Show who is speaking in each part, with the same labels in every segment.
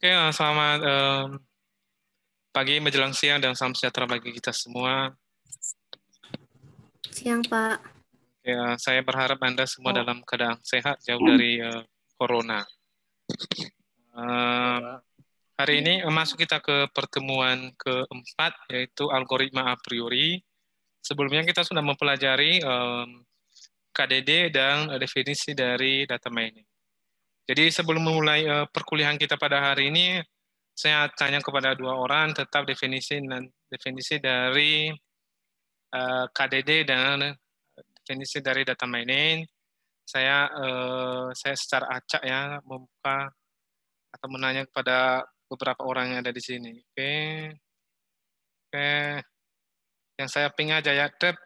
Speaker 1: Oke, ya, okay, selamat um, pagi menjelang siang dan salam sejahtera bagi kita semua. Siang, Pak. Ya, saya berharap Anda semua oh. dalam keadaan sehat jauh dari uh, corona. Uh, hari ini masuk kita ke pertemuan keempat yaitu algoritma a priori. Sebelumnya kita sudah mempelajari um, KDD dan definisi dari data mining. Jadi sebelum memulai uh, perkuliahan kita pada hari ini, saya tanya kepada dua orang tetap definisi dan definisi dari uh, eh, KDD dan definisi dari data mining. Saya uh, saya secara acak ya membuka atau menanya kepada beberapa orang yang ada di sini. Oke. Okay. Oke. Okay. Yang saya ping aja ya, Deb.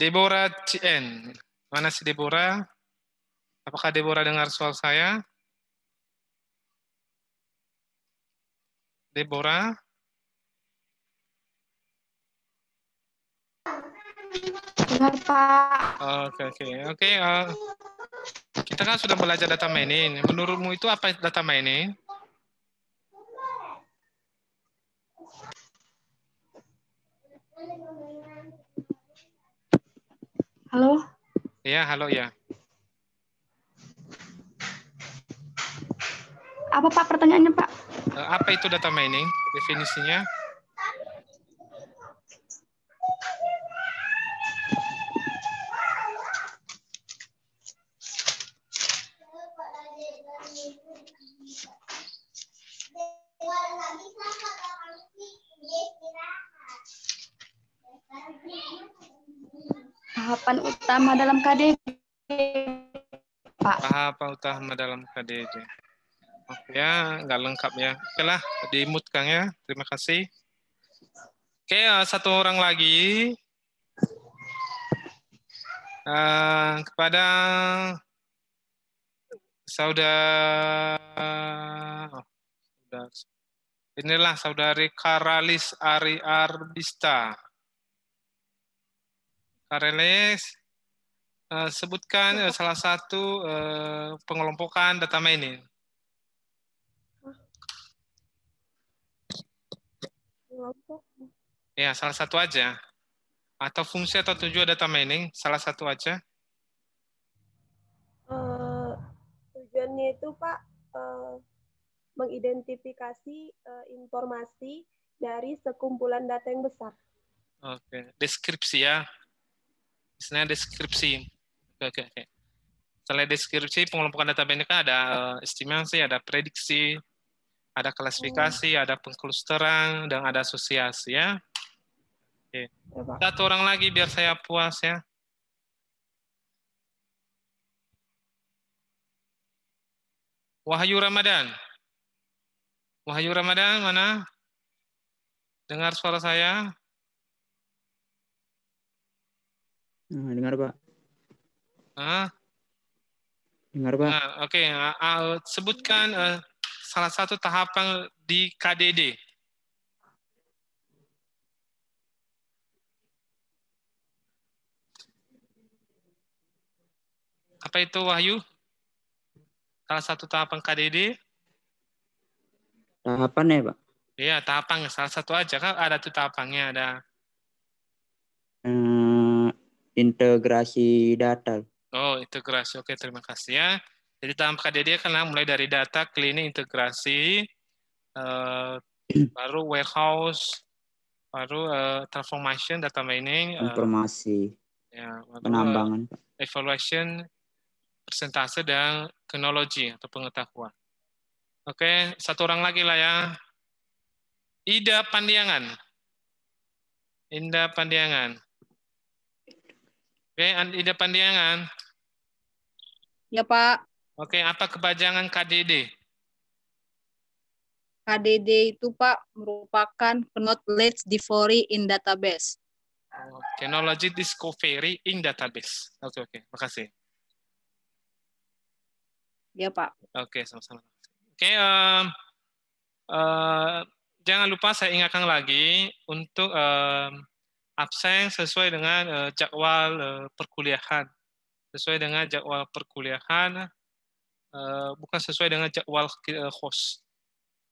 Speaker 1: Deborah CN. Mana si Deborah? Apakah Deborah dengar soal saya? Deborah? Dengar, Pak. Oke, oke. Oke, eh, kita kan sudah belajar data mining. Menurutmu itu apa data mining? Halo? Ya, halo ya. apa Pak pertanyaannya Pak? Eh, apa itu data mining? Definisinya? Tahapan utama dalam KDD, Pak. Tahapan utama dalam KDD. Ya, nggak lengkap ya. Oke lah, di mute Kang ya. Terima kasih. Oke, eh, satu orang lagi. Uh, kepada saudara inilah saudari Karalis Ari Arbista. Karalis, eh, sebutkan salah satu pengelompokan data mining. Ya, salah satu aja. Atau fungsi atau tujuan data mining, salah satu aja. Uh, tujuannya itu, Pak, uh, mengidentifikasi uh, informasi dari sekumpulan data yang besar. Oke, okay. deskripsi ya. Istilahnya deskripsi. Oke, okay, oke, okay, oke. Selain deskripsi, pengelompokan data mining kan ada uh, estimasi, ada prediksi, ada klasifikasi, iya. ada pengklusteran, dan ada asosiasi ya. Oke. Iya, Satu orang lagi biar saya puas ya. Wahyu Ramadan. Wahyu Ramadan mana? Dengar suara saya? Nah, dengar Pak. Hah? Dengar Pak. Nah, Oke, okay. sebutkan uh, salah satu tahapan di KDD. Apa itu Wahyu? Salah satu tahapan KDD? Tahapannya, Pak. Iya, tahapan salah satu aja kan ada tuh tahapannya ada. Hmm, integrasi data. Oh, integrasi. Oke, terima kasih ya. Jadi dalam KDD karena mulai dari data, klinik, integrasi, eh, hmm. baru warehouse, baru eh, transformation, data mining, eh, informasi, ya, penambangan, uh, evaluation, persentase dan teknologi atau pengetahuan. Oke, satu orang lagi lah ya. Ida Pandiangan. Ida Pandiangan. Oke, Ida Pandiangan. Ya, Pak. Oke, apa kepanjangan KDD? KDD itu Pak merupakan knowledge discovery in database. Oke, oh, knowledge discovery in database. Oke, oke, makasih. Ya Pak. Oke, sama-sama. Oke, um, uh, jangan lupa saya ingatkan lagi untuk um, absen sesuai dengan uh, jadwal uh, perkuliahan. Sesuai dengan jadwal perkuliahan, Eh, bukan sesuai dengan jadwal eh, host.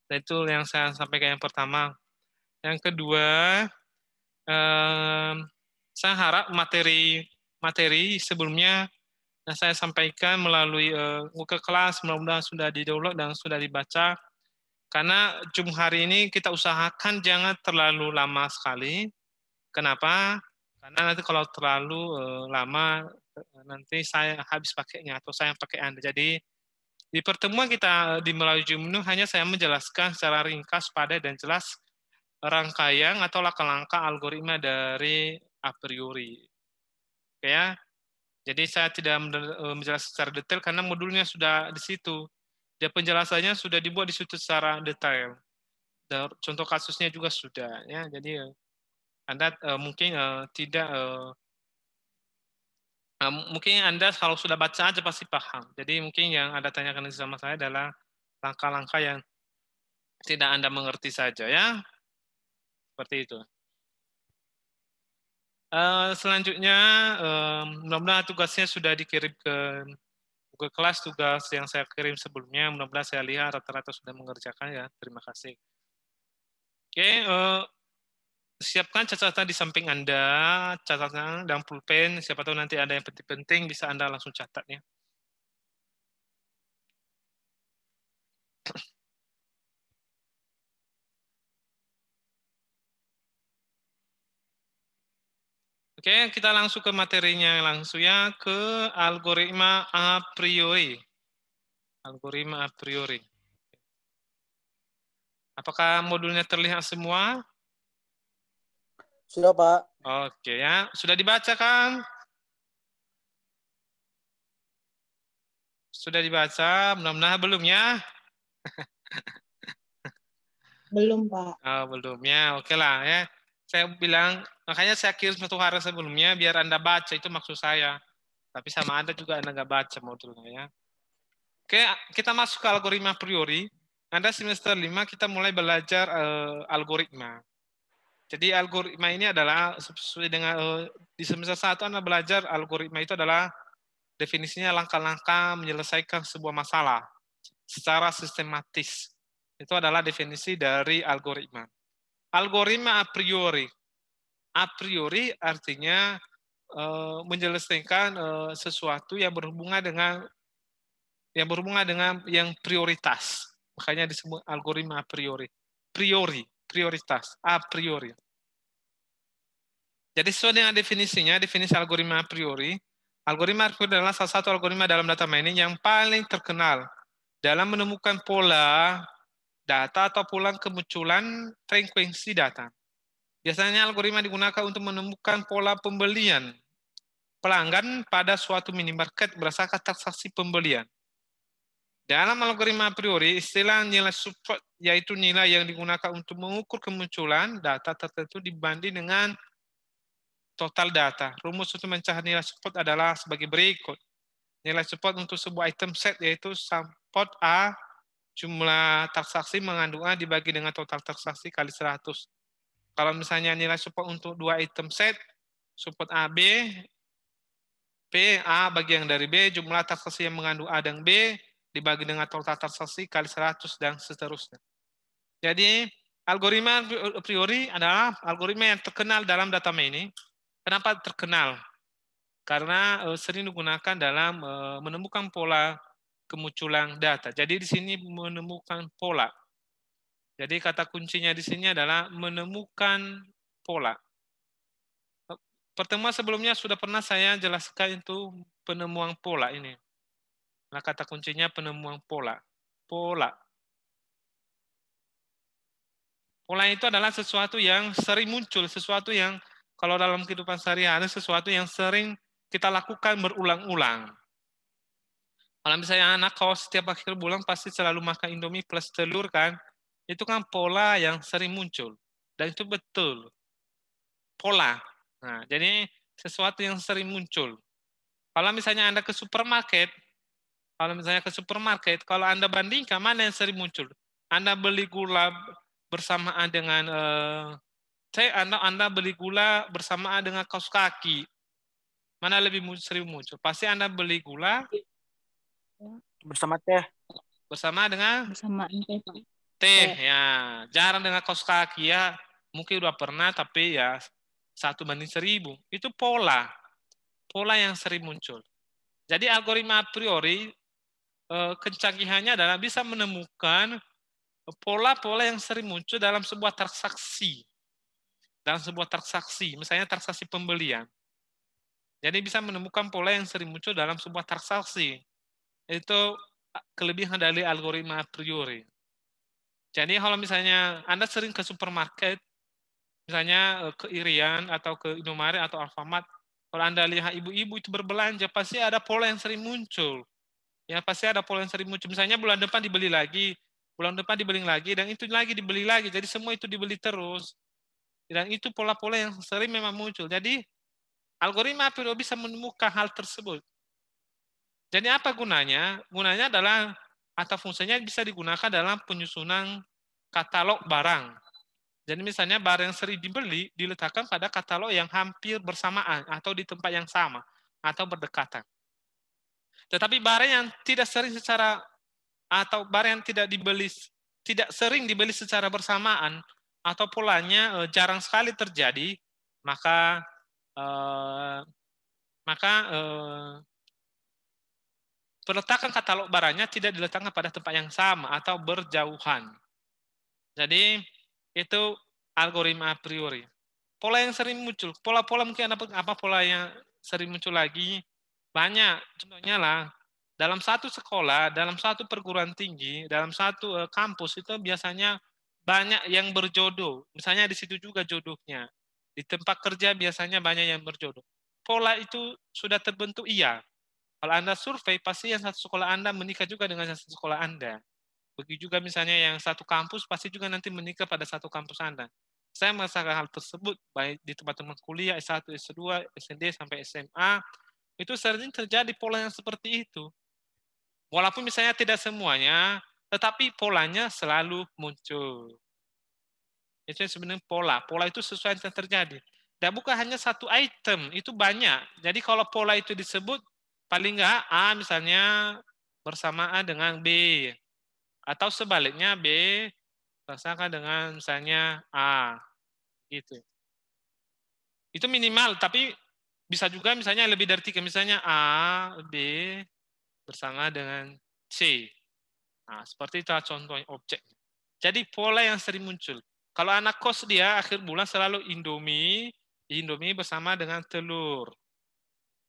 Speaker 1: Dan nah, itu yang saya sampaikan yang pertama. Yang kedua, eh, saya harap materi materi sebelumnya yang saya sampaikan melalui google eh, muka kelas mudah-mudahan sudah didownload dan sudah dibaca karena cuma hari ini kita usahakan jangan terlalu lama sekali kenapa karena nanti kalau terlalu eh, lama nanti saya habis pakainya atau saya pakai anda jadi di pertemuan kita di melalui Jumnu, hanya saya menjelaskan secara ringkas, pada dan jelas rangkaian atau langkah-langkah algoritma dari a priori. Oke ya. Jadi saya tidak e, menjelaskan secara detail karena modulnya sudah di situ. Dia penjelasannya sudah dibuat di situ secara detail. contoh kasusnya juga sudah ya. Jadi Anda e, mungkin e, tidak Nah, mungkin Anda kalau sudah baca aja pasti paham. Jadi mungkin yang Anda tanyakan sama saya adalah langkah-langkah yang tidak Anda mengerti saja ya. Seperti itu. Uh, selanjutnya, um, eh, mudah tugasnya sudah dikirim ke Google Kelas tugas yang saya kirim sebelumnya. Mudah-mudahan saya lihat rata-rata sudah mengerjakan ya. Terima kasih. Oke, okay, uh, eh, siapkan catatan di samping Anda, catatan dan pulpen, siapa tahu nanti ada yang penting-penting bisa Anda langsung catat ya. Oke, kita langsung ke materinya langsung ya, ke algoritma a priori. Algoritma a priori. Apakah modulnya terlihat semua? Sudah, Pak. Oke, ya. Sudah dibaca, kan? Sudah dibaca, mudah-mudahan belum ya? belum, Pak. Oh, belum ya. Oke lah ya. Saya bilang, makanya saya kirim satu hari sebelumnya biar Anda baca, itu maksud saya. Tapi sama Anda juga Anda nggak baca modulnya ya. Oke, kita masuk ke algoritma priori. Anda semester lima kita mulai belajar uh, algoritma. Jadi algoritma ini adalah sesuai dengan eh, di semester satu Anda belajar algoritma itu adalah definisinya langkah-langkah menyelesaikan sebuah masalah secara sistematis. Itu adalah definisi dari algoritma. Algoritma a priori. A priori artinya eh, menyelesaikan eh, sesuatu yang berhubungan dengan yang berhubungan dengan yang prioritas. Makanya disebut algoritma a priori. Priori prioritas a priori. Jadi sesuai dengan definisinya, definisi algoritma a priori, algoritma a priori adalah salah satu algoritma dalam data mining yang paling terkenal dalam menemukan pola data atau pola kemunculan frekuensi data. Biasanya algoritma digunakan untuk menemukan pola pembelian pelanggan pada suatu minimarket berdasarkan transaksi pembelian. Dalam algoritma a priori, istilah nilai support yaitu nilai yang digunakan untuk mengukur kemunculan data tertentu dibanding dengan total data. Rumus untuk mencari nilai support adalah sebagai berikut. Nilai support untuk sebuah item set yaitu support A jumlah transaksi mengandung A dibagi dengan total transaksi kali 100. Kalau misalnya nilai support untuk dua item set, support AB, P, A bagi yang dari B, jumlah transaksi yang mengandung A dan B, dibagi dengan total transaksi kali 100 dan seterusnya. Jadi algoritma priori adalah algoritma yang terkenal dalam data mining. Kenapa terkenal? Karena eh, sering digunakan dalam eh, menemukan pola kemunculan data. Jadi di sini menemukan pola. Jadi kata kuncinya di sini adalah menemukan pola. Pertemuan sebelumnya sudah pernah saya jelaskan itu penemuan pola ini. Nah, kata kuncinya penemuan pola. Pola. Pola itu adalah sesuatu yang sering muncul, sesuatu yang kalau dalam kehidupan sehari-hari sesuatu yang sering kita lakukan berulang-ulang. Kalau misalnya anak kau setiap akhir bulan pasti selalu makan Indomie plus telur kan, itu kan pola yang sering muncul dan itu betul pola. Nah, jadi sesuatu yang sering muncul. Kalau misalnya Anda ke supermarket, kalau misalnya ke supermarket, kalau Anda bandingkan mana yang sering muncul? Anda beli gula bersamaan dengan eh, saya Anda Anda beli gula bersamaan dengan kaos kaki. Mana lebih sering muncul? Pasti Anda beli gula bersama teh. Bersama dengan bersama teh, Teh, ya. Jarang dengan kaos kaki ya. Mungkin udah pernah tapi ya satu banding seribu. Itu pola. Pola yang sering muncul. Jadi algoritma a priori Eh, kecanggihannya adalah bisa menemukan pola-pola yang sering muncul dalam sebuah transaksi. Dalam sebuah transaksi, misalnya transaksi pembelian. Jadi bisa menemukan pola yang sering muncul dalam sebuah transaksi. Itu kelebihan dari algoritma a priori. Jadi kalau misalnya Anda sering ke supermarket, misalnya eh, ke Irian atau ke Indomaret atau Alfamart, kalau Anda lihat ibu-ibu itu berbelanja, pasti ada pola yang sering muncul Ya pasti ada pola yang sering muncul. Misalnya bulan depan dibeli lagi, bulan depan dibeli lagi, dan itu lagi dibeli lagi. Jadi semua itu dibeli terus. Dan itu pola-pola yang sering memang muncul. Jadi algoritma APLO bisa menemukan hal tersebut. Jadi apa gunanya? Gunanya adalah atau fungsinya bisa digunakan dalam penyusunan katalog barang. Jadi misalnya barang yang sering dibeli diletakkan pada katalog yang hampir bersamaan atau di tempat yang sama atau berdekatan. Tetapi barang yang tidak sering secara atau barang yang tidak dibeli tidak sering dibeli secara bersamaan atau polanya eh, jarang sekali terjadi, maka eh, maka eh, peletakan katalog barangnya tidak diletakkan pada tempat yang sama atau berjauhan. Jadi itu algoritma a priori. Pola yang sering muncul, pola-pola mungkin apa pola yang sering muncul lagi banyak contohnya lah dalam satu sekolah, dalam satu perguruan tinggi, dalam satu eh, kampus itu biasanya banyak yang berjodoh. Misalnya di situ juga jodohnya. Di tempat kerja biasanya banyak yang berjodoh. Pola itu sudah terbentuk iya. Kalau Anda survei, pasti yang satu sekolah Anda menikah juga dengan satu sekolah Anda. Begitu juga misalnya yang satu kampus, pasti juga nanti menikah pada satu kampus Anda. Saya merasakan hal tersebut baik di tempat teman kuliah S1, S2, SND sampai SMA, itu sering terjadi pola yang seperti itu. Walaupun misalnya tidak semuanya, tetapi polanya selalu muncul. Itu sebenarnya pola. Pola itu sesuatu yang terjadi. Dan bukan hanya satu item, itu banyak. Jadi kalau pola itu disebut, paling enggak A misalnya bersamaan dengan B. Atau sebaliknya B bersamaan dengan misalnya A. Gitu. Itu minimal, tapi bisa juga misalnya lebih dari tiga, misalnya A, B bersama dengan C. Nah, seperti itu contohnya objek. Jadi pola yang sering muncul. Kalau anak kos dia akhir bulan selalu Indomie, Indomie bersama dengan telur.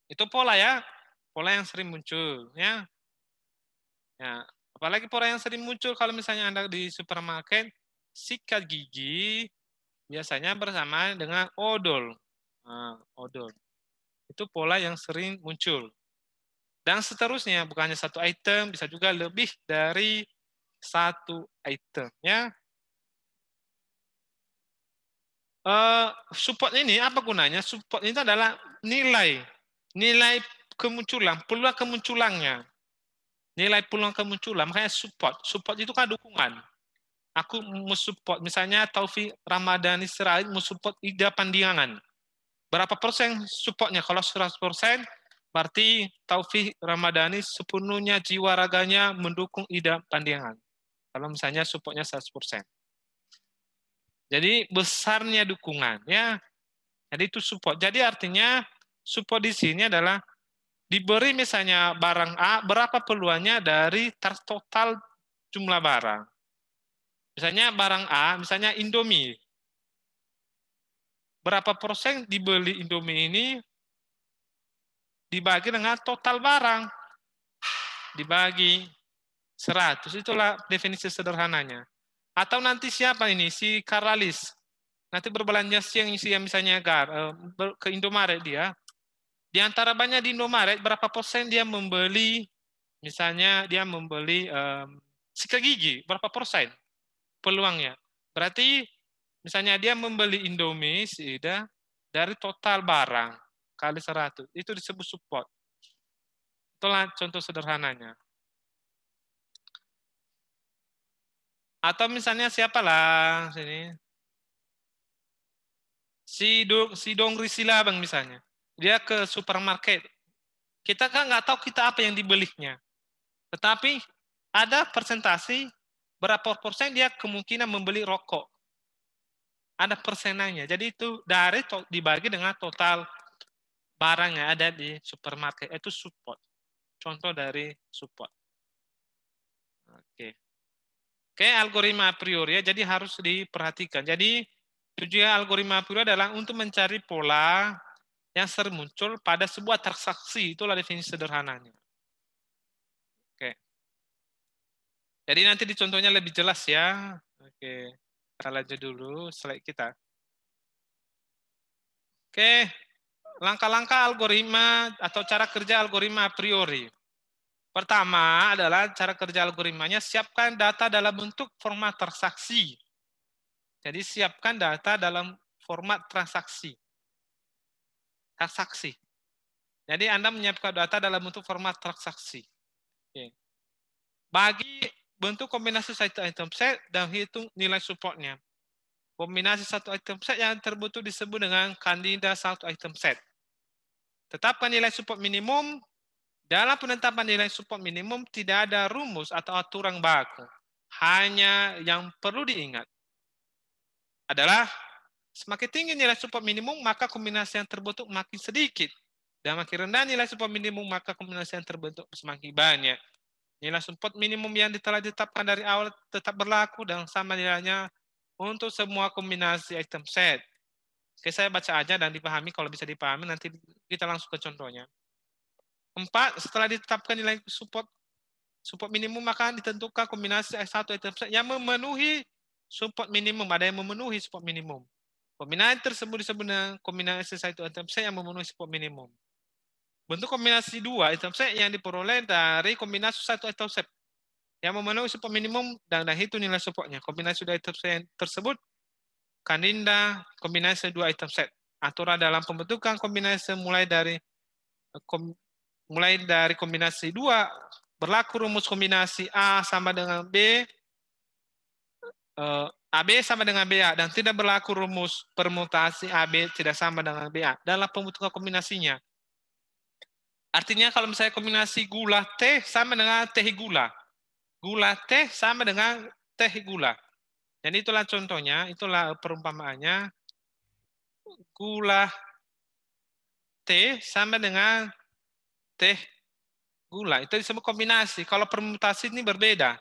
Speaker 1: Itu pola ya, pola yang sering muncul ya. Ya, apalagi pola yang sering muncul kalau misalnya Anda di supermarket sikat gigi biasanya bersama dengan odol. Nah, odol. Itu pola yang sering muncul. Dan seterusnya, bukan hanya satu item, bisa juga lebih dari satu item. Ya. Uh, eh, support ini apa gunanya? Support ini adalah nilai. Nilai kemunculan, peluang kemunculannya. Nilai peluang kemunculan, makanya support. Support itu kan dukungan aku mau support misalnya Taufik Ramadhan Israel support Ida Pandiangan berapa persen supportnya? Kalau 100 persen, berarti Taufik Ramadhani sepenuhnya jiwa raganya mendukung ide pandangan. Kalau misalnya supportnya 100 persen. Jadi besarnya dukungan. ya. Jadi itu support. Jadi artinya support di sini adalah diberi misalnya barang A, berapa peluangnya dari total jumlah barang. Misalnya barang A, misalnya Indomie berapa persen dibeli Indomie ini dibagi dengan total barang. Dibagi 100. Itulah definisi sederhananya. Atau nanti siapa ini? Si Karalis. Nanti berbelanja siang si yang misalnya gar, eh, ke Indomaret dia. Di antara banyak di Indomaret, berapa persen dia membeli, misalnya dia membeli um, eh, sikat gigi, berapa persen peluangnya. Berarti Misalnya dia membeli Indomie, Ida, dari total barang kali 100. Itu disebut support. Itulah contoh sederhananya. Atau misalnya siapa lah sini. Si, Do, si Risila Bang misalnya. Dia ke supermarket. Kita kan nggak tahu kita apa yang dibelinya. Tetapi ada presentasi berapa persen dia kemungkinan membeli rokok ada persenanya. Jadi itu dari dibagi dengan total barang yang ada di supermarket. Itu support. Contoh dari support. Oke. Oke, algoritma a priori ya. Jadi harus diperhatikan. Jadi tujuan algoritma a priori adalah untuk mencari pola yang sering muncul pada sebuah transaksi. Itulah definisi sederhananya. Oke. Jadi nanti di contohnya lebih jelas ya. Oke. Kita lanjut dulu slide kita. Oke, langkah-langkah algoritma atau cara kerja algoritma a priori. Pertama adalah cara kerja algoritmanya siapkan data dalam bentuk format transaksi. Jadi siapkan data dalam format transaksi. Transaksi. Jadi Anda menyiapkan data dalam bentuk format transaksi. Oke. Bagi bentuk kombinasi satu item set dan hitung nilai supportnya. Kombinasi satu item set yang terbentuk disebut dengan kandida satu item set. Tetapkan nilai support minimum. Dalam penetapan nilai support minimum tidak ada rumus atau aturan baku. Hanya yang perlu diingat adalah semakin tinggi nilai support minimum, maka kombinasi yang terbentuk makin sedikit. Dan makin rendah nilai support minimum, maka kombinasi yang terbentuk semakin banyak. Nilai support minimum yang telah ditetapkan dari awal tetap berlaku dan sama nilainya untuk semua kombinasi item set. Oke, saya baca aja dan dipahami. Kalau bisa dipahami, nanti kita langsung ke contohnya. Empat, setelah ditetapkan nilai support support minimum, maka ditentukan kombinasi satu item set yang memenuhi support minimum. Ada yang memenuhi support minimum. Kombinasi tersebut disebut dengan kombinasi satu item set yang memenuhi support minimum. Bentuk kombinasi dua item set yang diperoleh dari kombinasi satu item set yang memenuhi support minimum dan, dan itu nilai supportnya. Kombinasi dua item set tersebut kaninda kombinasi dua item set. Aturan dalam pembentukan kombinasi mulai dari kom, mulai dari kombinasi dua berlaku rumus kombinasi A sama dengan B eh, AB sama dengan BA dan tidak berlaku rumus permutasi AB tidak sama dengan BA dalam pembentukan kombinasinya. Artinya kalau misalnya kombinasi gula teh sama dengan teh gula. Gula teh sama dengan teh gula. Jadi itulah contohnya, itulah perumpamaannya. Gula teh sama dengan teh gula. Itu disebut kombinasi. Kalau permutasi ini berbeda.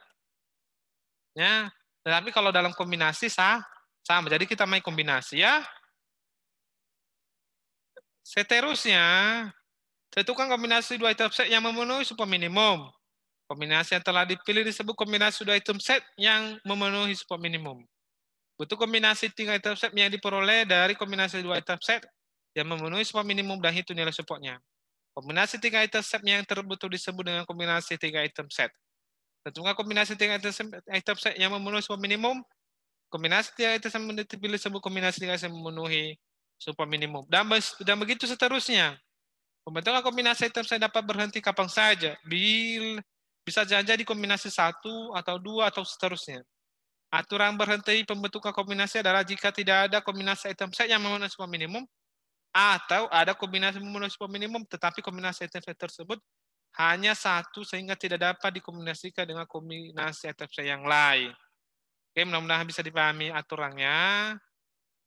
Speaker 1: Ya, tetapi kalau dalam kombinasi sah, sama. Jadi kita main kombinasi ya. Seterusnya, Tentukan kombinasi dua item set yang memenuhi super minimum. Kombinasi yang telah dipilih disebut kombinasi dua item set yang memenuhi super minimum. Butuh kombinasi tiga item set yang diperoleh dari kombinasi dua item set yang memenuhi super minimum dan hitung nilai supportnya. Kombinasi tiga item set yang terbutuh disebut dengan kombinasi tiga item set. Tentukan kombinasi tiga item set, yang memenuhi super minimum. Kombinasi tiga item set yang dipilih disebut kombinasi tiga item set yang memenuhi super minimum. dan begitu seterusnya. Pembentukan kombinasi item saya dapat berhenti kapan saja. Bil, bisa jadi kombinasi satu atau dua atau seterusnya. Aturan berhenti pembentukan kombinasi adalah jika tidak ada kombinasi item set yang memenuhi semua minimum atau ada kombinasi memenuhi semua minimum tetapi kombinasi item set tersebut hanya satu sehingga tidak dapat dikombinasikan dengan kombinasi item set yang lain. Oke, mudah-mudahan bisa dipahami aturannya.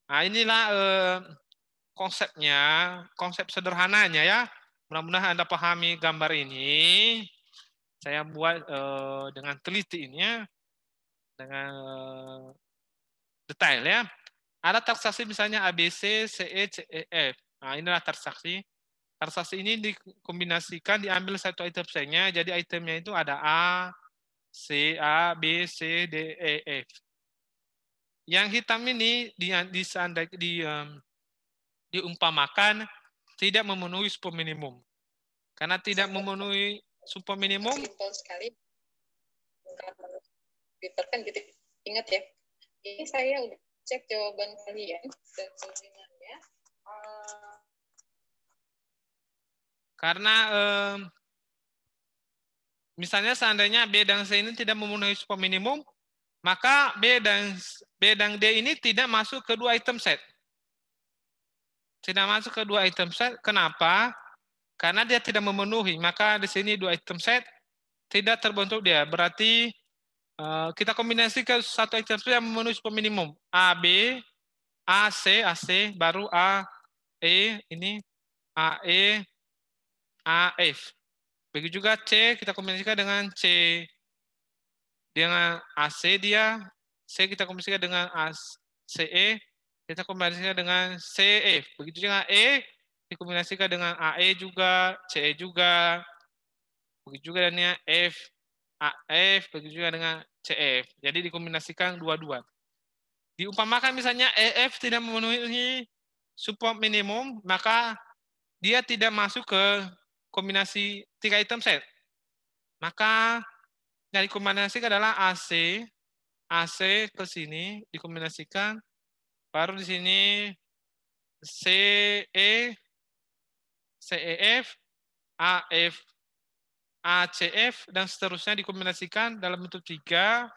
Speaker 1: Nah, inilah eh, konsepnya, konsep sederhananya ya. Mudah-mudahan Anda pahami gambar ini. Saya buat uh, dengan teliti ini ya. Dengan uh, detail ya. Ada transaksi misalnya ABC, CE, CEF. Nah, inilah transaksi. Transaksi ini dikombinasikan, diambil satu item selnya. Jadi itemnya itu ada A, C, A, B, C, D, E, F. Yang hitam ini di, di, di, di diumpamakan tidak memenuhi super minimum. Karena tidak memenuhi super minimum. Simpel sekali. Twitter kan gitu. Ingat ya. Ini saya udah cek jawaban kalian dan sebenarnya. Uh... Karena um, misalnya seandainya B dan C ini tidak memenuhi super minimum, maka B dan B dan D ini tidak masuk ke dua item set tidak masuk ke dua item set. Kenapa? Karena dia tidak memenuhi. Maka di sini dua item set tidak terbentuk dia. Berarti uh, kita kombinasikan satu item set yang memenuhi super minimum. A, B, A, C, A, C, baru A, E, ini A, E, A, F. Begitu juga C, kita kombinasikan dengan C. Dengan AC dia, C kita kombinasikan dengan E kita kombinasikan dengan CE. Eh, begitu juga E, dikombinasikan dengan AE juga, CE juga. Begitu juga dengan F, AF, begitu juga dengan CF. E Jadi dikombinasikan dua-dua. Diumpamakan misalnya EF tidak memenuhi support minimum, maka dia tidak masuk ke kombinasi tiga item set. Maka yang dikombinasikan adalah AC, AC ke sini dikombinasikan Baru di sini C, E, C, E, F, A, F, A, C, F, dan seterusnya dikombinasikan dalam bentuk tiga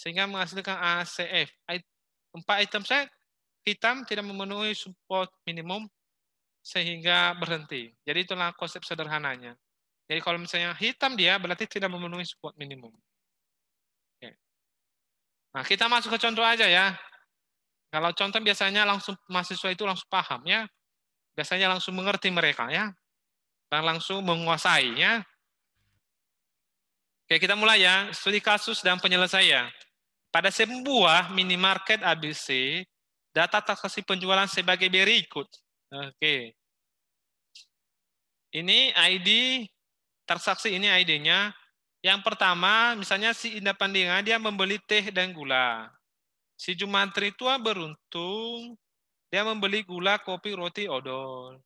Speaker 1: sehingga menghasilkan A, C, F. Empat item set hitam tidak memenuhi support minimum sehingga berhenti. Jadi itulah konsep sederhananya. Jadi kalau misalnya hitam dia berarti tidak memenuhi support minimum. Nah, kita masuk ke contoh aja ya. Kalau contoh biasanya langsung mahasiswa itu langsung paham ya, biasanya langsung mengerti mereka ya, dan langsung menguasainya. Oke, kita mulai ya. Studi kasus dan penyelesaian. Pada sebuah minimarket ABC, data transaksi penjualan sebagai berikut. Oke. Ini ID transaksi ini ID-nya. Yang pertama, misalnya si Indah Pandinga dia membeli teh dan gula. Si Jumantri tua ah beruntung, dia membeli gula, kopi, roti, odol.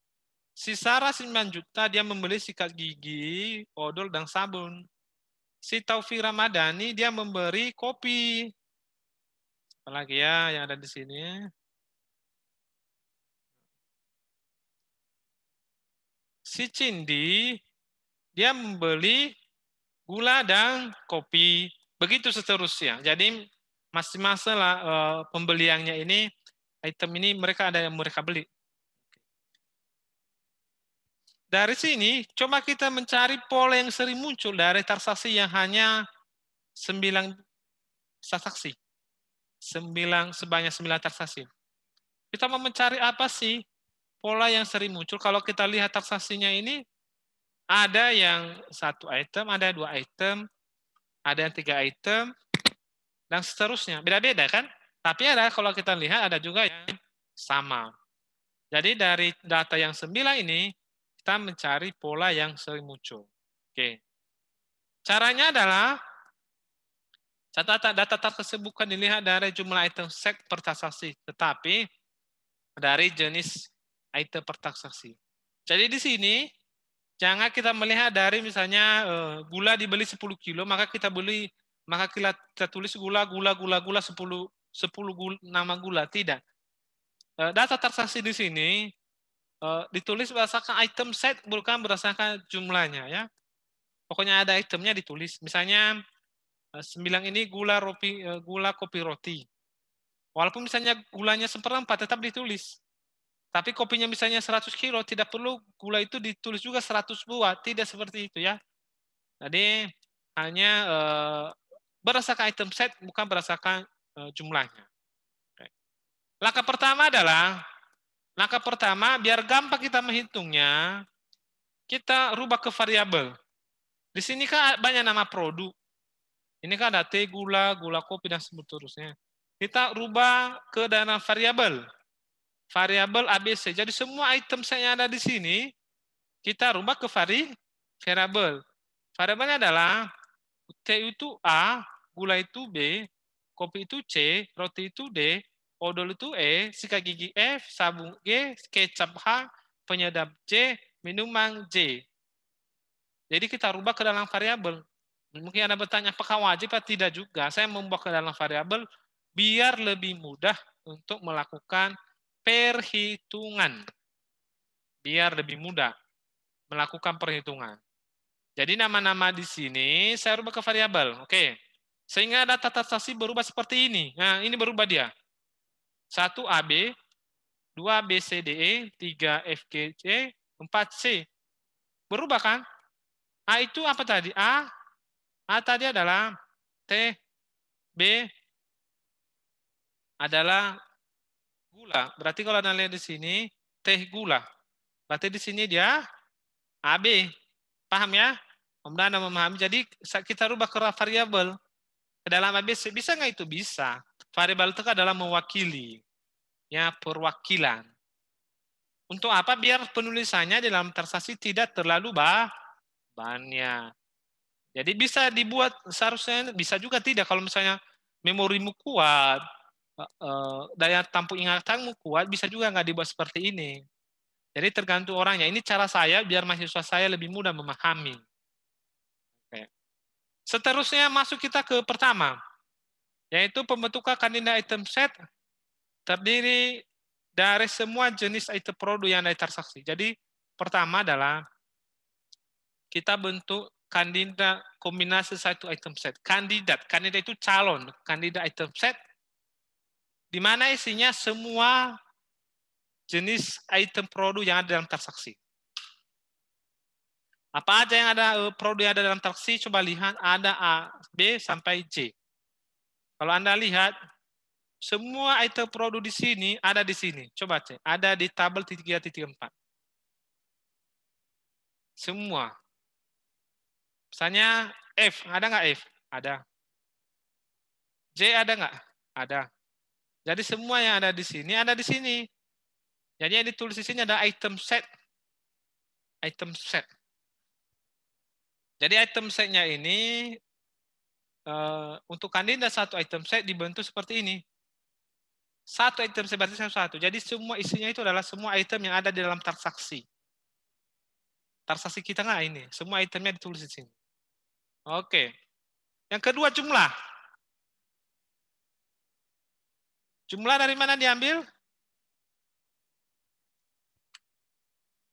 Speaker 1: Si Sarah 9 juta, dia membeli sikat gigi, odol, dan sabun. Si Taufi Ramadhani, dia memberi kopi. Apalagi ya yang ada di sini. Si Cindi, dia membeli gula dan kopi. Begitu seterusnya. Jadi masalah uh, eh, pembeliannya ini item ini mereka ada yang mereka beli. Dari sini coba kita mencari pola yang sering muncul dari transaksi yang hanya 9 transaksi. 9 sebanyak 9 transaksi. Kita mau mencari apa sih pola yang sering muncul? Kalau kita lihat transaksinya ini ada yang satu item, ada dua item, ada yang tiga item, dan seterusnya. Beda-beda kan? Tapi ada kalau kita lihat ada juga yang sama. Jadi dari data yang sembilan ini kita mencari pola yang sering muncul. Oke. Caranya adalah catatan data tersebut bukan dilihat dari jumlah item set per transaksi, tetapi dari jenis item per transaksi. Jadi di sini jangan kita melihat dari misalnya eh, gula dibeli 10 kilo, maka kita beli maka kita, tertulis tulis gula, gula, gula, gula, sepuluh sepuluh gula, nama gula. Tidak. Eh, data transaksi di sini eh, ditulis berdasarkan item set, bukan berdasarkan jumlahnya. ya. Pokoknya ada itemnya ditulis. Misalnya, 9 eh, ini gula, ropi, gula kopi roti. Walaupun misalnya gulanya seperempat, tetap ditulis. Tapi kopinya misalnya 100 kilo, tidak perlu gula itu ditulis juga 100 buah. Tidak seperti itu ya. Jadi hanya eh, berdasarkan item set, bukan berdasarkan eh, jumlahnya. Langkah pertama adalah, langkah pertama biar gampang kita menghitungnya, kita rubah ke variabel. Di sini kan banyak nama produk. Ini kan ada teh, gula, gula kopi, dan seterusnya. Kita rubah ke dalam variabel. Variabel ABC. Jadi semua item set yang ada di sini, kita rubah ke vari, variabel. Variabelnya adalah T itu A, gula itu B, kopi itu C, roti itu D, odol itu E, sikat gigi F, sabun G, kecap H, penyedap C, minuman J. Jadi kita rubah ke dalam variabel. Mungkin Anda bertanya, apakah wajib atau tidak juga? Saya membuat ke dalam variabel biar lebih mudah untuk melakukan perhitungan. Biar lebih mudah melakukan perhitungan. Jadi nama-nama di sini saya rubah ke variabel. Oke. Okay. Sehingga ada tata saksi berubah seperti ini. Nah, ini berubah dia. 1 AB, 2 BCDE, 3 FGC, 4 C. Berubah kan? A itu apa tadi? A, A tadi adalah T, B adalah gula. Berarti kalau Anda lihat di sini, teh gula. Berarti di sini dia AB. Paham ya? Mudah Anda memahami. Jadi kita rubah ke variabel ke dalam ABC. Bisa nggak itu? Bisa. Variabel itu adalah mewakili. Ya, perwakilan. Untuk apa? Biar penulisannya dalam transaksi tidak terlalu bah banyak. Jadi bisa dibuat seharusnya bisa juga tidak kalau misalnya memorimu kuat, eh, eh, daya tampung ingatanmu kuat, bisa juga nggak dibuat seperti ini. Jadi tergantung orangnya. Ini cara saya biar mahasiswa saya lebih mudah memahami. Seterusnya masuk kita ke pertama, yaitu pembentukan kandida item set terdiri dari semua jenis item produk yang ada transaksi. Jadi pertama adalah kita bentuk kandida kombinasi satu item set. Kandidat, kandidat itu calon, kandidat item set di mana isinya semua jenis item produk yang ada dalam transaksi. Apa aja yang ada eh, produk yang ada dalam taksi? Coba lihat ada A, B sampai C. Kalau Anda lihat semua item produk di sini ada di sini. Coba cek, ada di tabel titik 3.4. Semua. Misalnya F, ada nggak F? Ada. J ada nggak? Ada. Jadi semua yang ada di sini ada di sini. Jadi yang ditulis di sini ada item set. Item set. Jadi item setnya ini eh, untuk kandidat satu item set dibentuk seperti ini. Satu item set berarti satu-satu. Jadi semua isinya itu adalah semua item yang ada di dalam transaksi. Transaksi kita nggak ini. Semua itemnya ditulis di sini. Oke. Yang kedua jumlah. Jumlah dari mana diambil?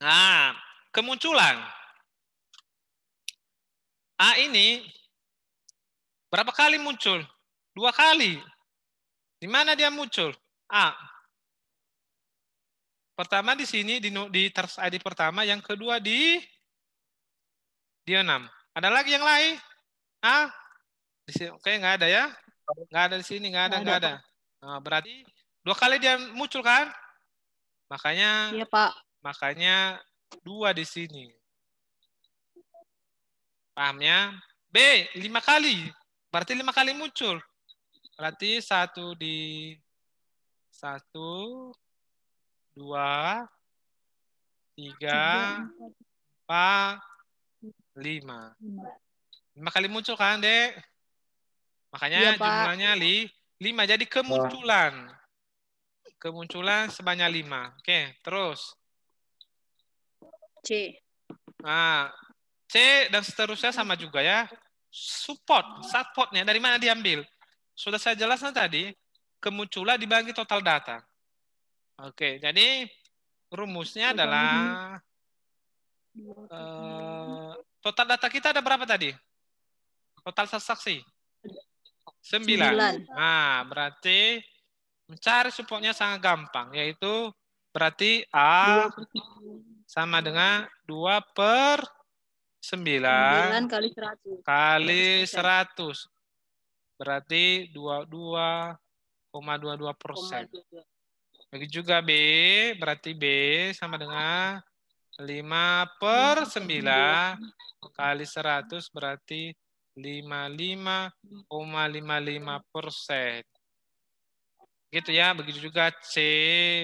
Speaker 1: Nah, kemunculan. A ini berapa kali muncul? Dua kali. Di mana dia muncul? A. Pertama di sini, di, di ters ID pertama. Yang kedua di dia 6. Ada lagi yang lain? A? Di sini, oke, nggak ada ya? Nggak ada di sini, nggak ada, nggak ada. ada. Nah, berarti dua kali dia muncul kan? Makanya, iya, Pak. makanya dua di sini. Pahamnya? B, lima kali. Berarti lima kali muncul. Berarti satu di satu, dua, tiga, empat, lima. Lima kali muncul kan, Dek? Makanya ya, jumlahnya li, lima. Jadi kemunculan. Kemunculan sebanyak lima. Oke, terus. C. Nah, C dan seterusnya sama juga ya. Support, supportnya dari mana diambil? Sudah saya jelaskan tadi, kemunculan dibagi total data. Oke, jadi rumusnya adalah eh, total data kita ada berapa tadi? Total saksi? Sembilan. Nah, berarti mencari supportnya sangat gampang, yaitu berarti A sama dengan 2 per 9, 9 kali 100. Kali 100. Berarti 22,22 persen. Bagi juga B, berarti B sama dengan 5 per 9 kali 100 berarti 55,55 persen. Gitu ya, begitu juga C,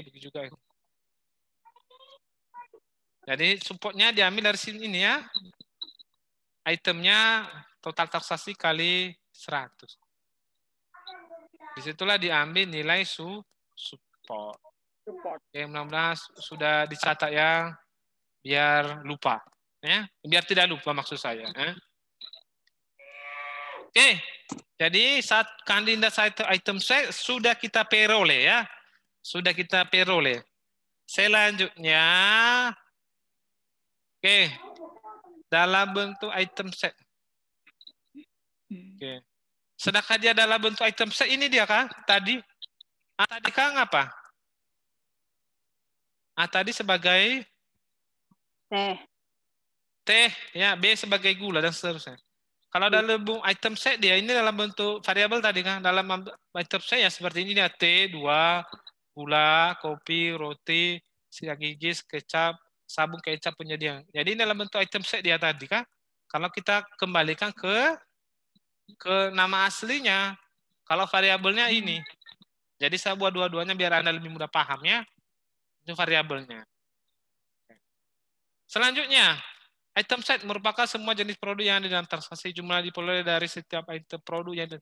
Speaker 1: begitu juga Jadi supportnya diambil dari sini ya itemnya total taksasi kali 100. Disitulah diambil nilai su support. support. Oke, mudah sudah dicatat ya, biar lupa. Ya, biar tidak lupa maksud saya. Ya. Oke, jadi saat kandidat item saya sudah kita peroleh ya. Sudah kita peroleh. Selanjutnya, oke, dalam bentuk item set. Hmm. Oke. Okay. Sedangkan dia dalam bentuk item set ini dia kan? Tadi Ah tadi Kang apa? Ah tadi sebagai teh. Teh, ya, B sebagai gula dan seterusnya. Kalau hmm. dalam bentuk item set dia ini dalam bentuk variabel tadi kan dalam item set ya seperti ini dia T, dua gula, kopi, roti, sidak gigi, kecap, sabun kecap punya dia. Jadi ini dalam bentuk item set dia tadi kan. Kalau kita kembalikan ke ke nama aslinya, kalau variabelnya hmm. ini. Jadi saya buat dua-duanya biar Anda lebih mudah paham ya. Itu variabelnya. Selanjutnya, item set merupakan semua jenis produk yang ada dalam transaksi jumlah diperoleh dari setiap item produk yang ada.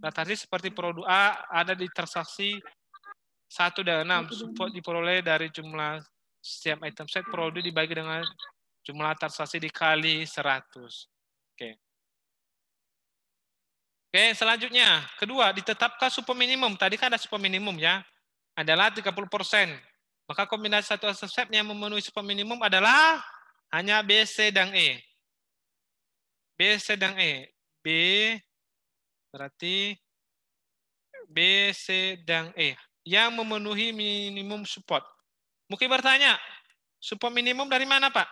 Speaker 1: Transaksi seperti produk A ada di transaksi 1 dan 6 support diperoleh dari jumlah setiap item set produk dibagi dengan jumlah transaksi dikali 100. Oke. Oke, selanjutnya. Kedua, ditetapkan super minimum. Tadi kan ada super minimum ya. Adalah 30%. Maka kombinasi satu set yang memenuhi super minimum adalah hanya B, C, dan E. B, C, dan E. B berarti B, C, dan E yang memenuhi minimum support. Mungkin bertanya, support minimum dari mana Pak?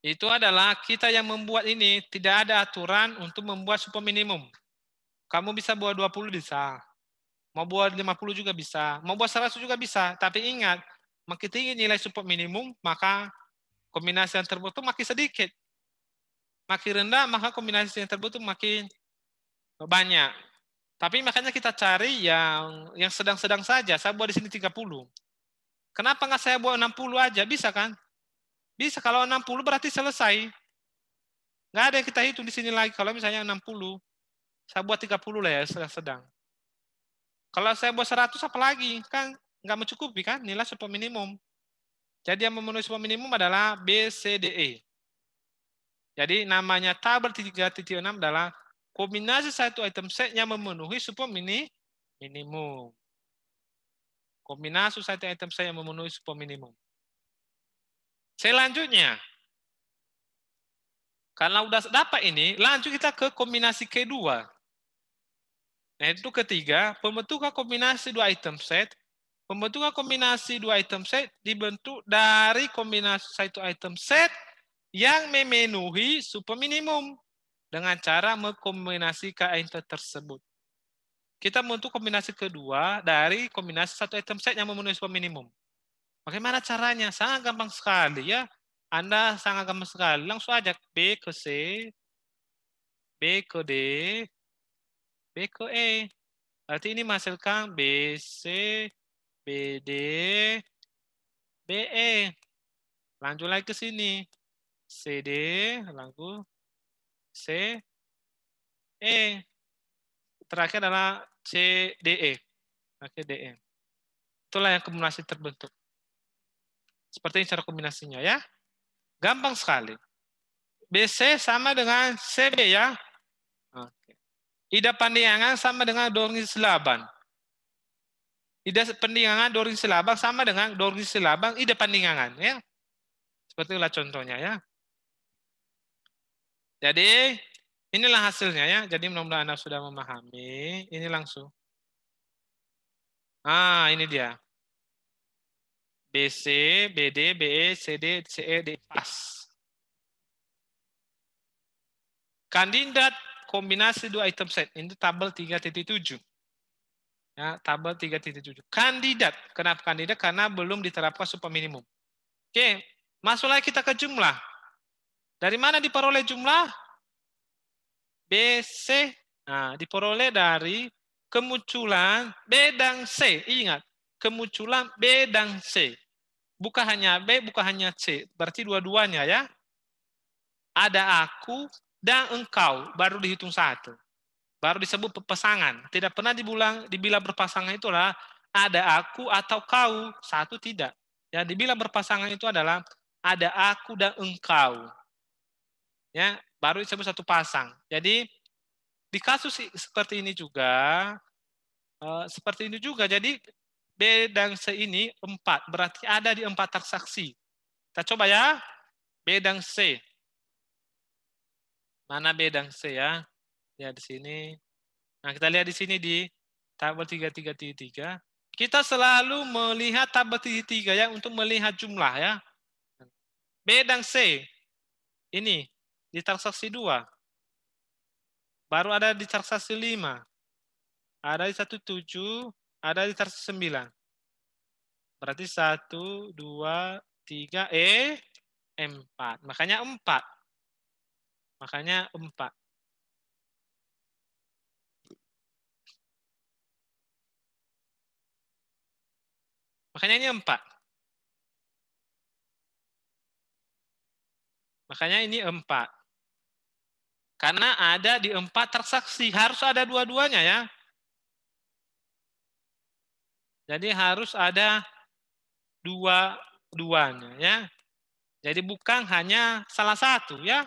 Speaker 1: Itu adalah kita yang membuat ini, tidak ada aturan untuk membuat support minimum. Kamu bisa buat 20 bisa, mau buat 50 juga bisa, mau buat 100 juga bisa. Tapi ingat, makin tinggi nilai support minimum, maka kombinasi yang terbentuk makin sedikit. Makin rendah, maka kombinasi yang terbentuk makin banyak. Tapi makanya kita cari yang yang sedang-sedang saja. Saya buat di sini 30. Kenapa nggak saya buat 60 aja? Bisa kan? Bisa. Kalau 60 berarti selesai. Nggak ada yang kita hitung di sini lagi. Kalau misalnya 60, saya buat 30 lah ya, sedang. Kalau saya buat 100 apa lagi? Kan nggak mencukupi kan? Nilai super minimum. Jadi yang memenuhi super minimum adalah B, C, D, E. Jadi namanya tabel 3.6 adalah kombinasi satu item set yang memenuhi super mini minimum. Kombinasi satu item saya memenuhi super minimum. Selanjutnya, karena sudah dapat ini, lanjut kita ke kombinasi kedua. Nah, itu ketiga, pembentukan kombinasi dua item set. Pembentukan kombinasi dua item set dibentuk dari kombinasi satu item set yang memenuhi super minimum dengan cara mengkombinasikan item tersebut. Kita membentuk kombinasi kedua dari kombinasi satu item set yang memenuhi sebuah minimum. Bagaimana caranya? Sangat gampang sekali ya. Anda sangat gampang sekali. Langsung ajak B ke C, B ke D, B ke E. Berarti ini menghasilkan B, C, B, D, B, E. Lanjut lagi ke sini. C, D, lanjut C, E. Terakhir adalah C, D, E. Oke, nah, D, DE. Itulah yang kombinasi terbentuk. Seperti ini cara kombinasinya ya. Gampang sekali. BC sama dengan CB ya. Oke. Ida pandiangan sama dengan dorongi selaban. Ida pandiangan dorongi silaban sama dengan dorongi silaban ida pandingangan ya. Seperti itulah contohnya ya. Jadi Inilah hasilnya ya. Jadi mudah-mudahan Anda sudah memahami. Ini langsung. Ah, ini dia. BC, BD, BE, CD, CE, D, pas. E, e, kandidat kombinasi dua item set. Ini tabel 3.7. Ya, tabel 3.7. Kandidat. Kenapa kandidat? Karena belum diterapkan super minimum. Oke, masuklah kita ke jumlah. Dari mana diperoleh jumlah? BC nah, diperoleh dari kemunculan B dan C. Ingat, kemunculan B dan C. Bukan hanya B, bukan hanya C. Berarti dua-duanya ya. Ada aku dan engkau, baru dihitung satu. Baru disebut pasangan. Tidak pernah dibilang, dibilang berpasangan itulah ada aku atau kau. Satu tidak. Ya, dibilang berpasangan itu adalah ada aku dan engkau. Ya, baru disebut satu pasang. Jadi di kasus seperti ini juga eh, seperti ini juga. Jadi B dan C ini empat, berarti ada di empat transaksi. Kita coba ya, B dan C. Mana B dan C ya? Ya di sini. Nah, kita lihat di sini di tabel tiga Kita selalu melihat tabel tiga ya untuk melihat jumlah ya. B dan C. Ini di transaksi dua Baru ada di transaksi lima Ada di satu tujuh ada di transaksi sembilan Berarti satu dua tiga E, eh, 4. Makanya empat Makanya empat Makanya ini 4. Makanya ini empat karena ada di empat tersaksi harus ada dua-duanya ya. Jadi harus ada dua-duanya ya. Jadi bukan hanya salah satu ya.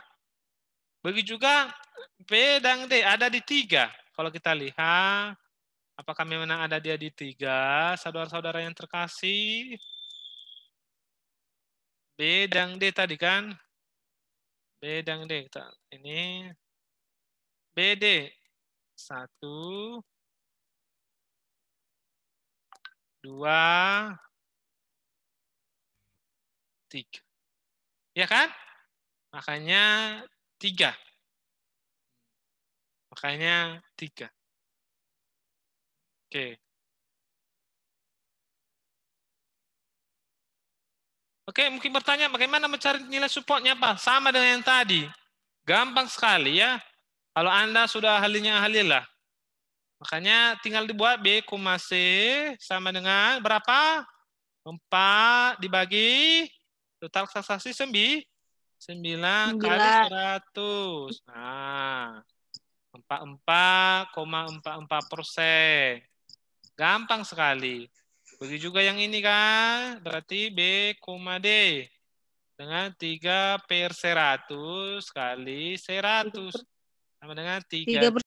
Speaker 1: Begitu juga P dan D ada di tiga. Kalau kita lihat, apakah memang ada dia di tiga, saudara-saudara yang terkasih? B dan D tadi kan? B dan D. Ini BD. Satu, dua, tiga. Ya kan? Makanya tiga. Makanya tiga. Oke. Oke, mungkin bertanya bagaimana mencari nilai supportnya Pak? Sama dengan yang tadi. Gampang sekali ya. Kalau Anda sudah ahlinya lah. Makanya tinggal dibuat B koma C sama dengan berapa? 4 dibagi total transaksi 9. 9 kali 100. Nah, 44,44 persen. Gampang sekali. Begitu juga yang ini kan, berarti B, D. Dengan 3 per 100 kali 100 sama dengan 3,